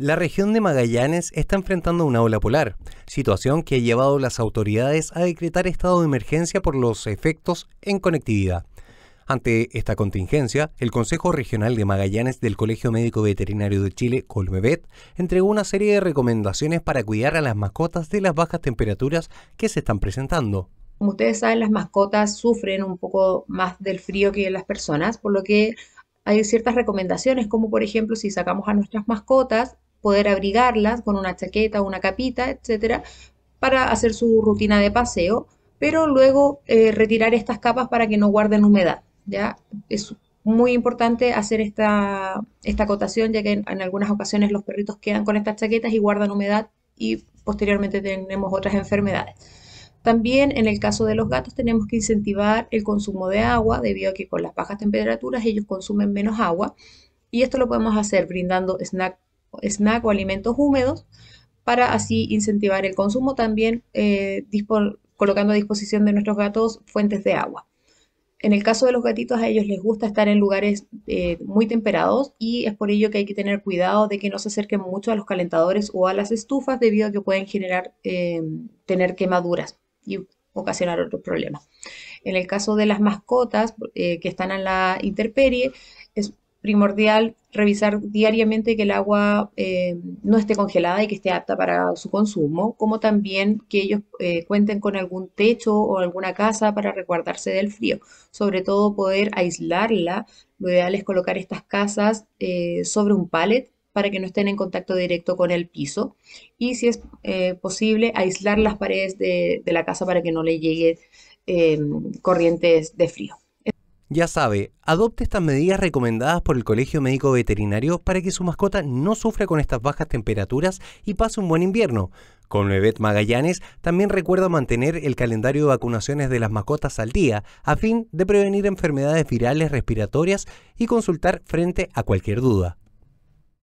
La región de Magallanes está enfrentando una ola polar, situación que ha llevado a las autoridades a decretar estado de emergencia por los efectos en conectividad. Ante esta contingencia, el Consejo Regional de Magallanes del Colegio Médico Veterinario de Chile, Colmevet, entregó una serie de recomendaciones para cuidar a las mascotas de las bajas temperaturas que se están presentando. Como ustedes saben, las mascotas sufren un poco más del frío que las personas, por lo que hay ciertas recomendaciones, como por ejemplo si sacamos a nuestras mascotas, poder abrigarlas con una chaqueta, una capita, etcétera, para hacer su rutina de paseo, pero luego eh, retirar estas capas para que no guarden humedad. ¿ya? Es muy importante hacer esta, esta acotación, ya que en, algunas ocasiones los perritos quedan con estas chaquetas y guardan humedad y posteriormente tenemos otras enfermedades. También en el caso de los gatos tenemos que incentivar el consumo de agua, debido a que con las bajas temperaturas ellos consumen menos agua. Y esto lo podemos hacer brindando snacks, snack o alimentos húmedos para así incentivar el consumo, también eh, colocando a disposición de nuestros gatos fuentes de agua. En el caso de los gatitos, a ellos les gusta estar en lugares eh, muy temperados y es por ello que hay que tener cuidado de que no se acerquen mucho a los calentadores o a las estufas debido a que pueden generar, em, tener quemaduras y ocasionar otros problemas. En el caso de las mascotas eh, que están en la interperie, es primordial revisar diariamente que el agua eh, no esté congelada y que esté apta para su consumo, como también que ellos eh, cuenten con algún techo o alguna casa para resguardarse del frío. Sobre todo poder aislarla. Lo ideal es colocar estas casas eh, sobre un pallet para que no estén en contacto directo con el piso y si es posible aislar las paredes de, de, la casa para que no le lleguen corrientes de frío. Ya sabe, adopte estas medidas recomendadas por el Colegio Médico Veterinario para que su mascota no sufra con estas bajas temperaturas y pase un buen invierno. Con Levet Magallanes también recuerda mantener el calendario de vacunaciones de las mascotas al día a fin de prevenir enfermedades virales respiratorias y consultar frente a cualquier duda.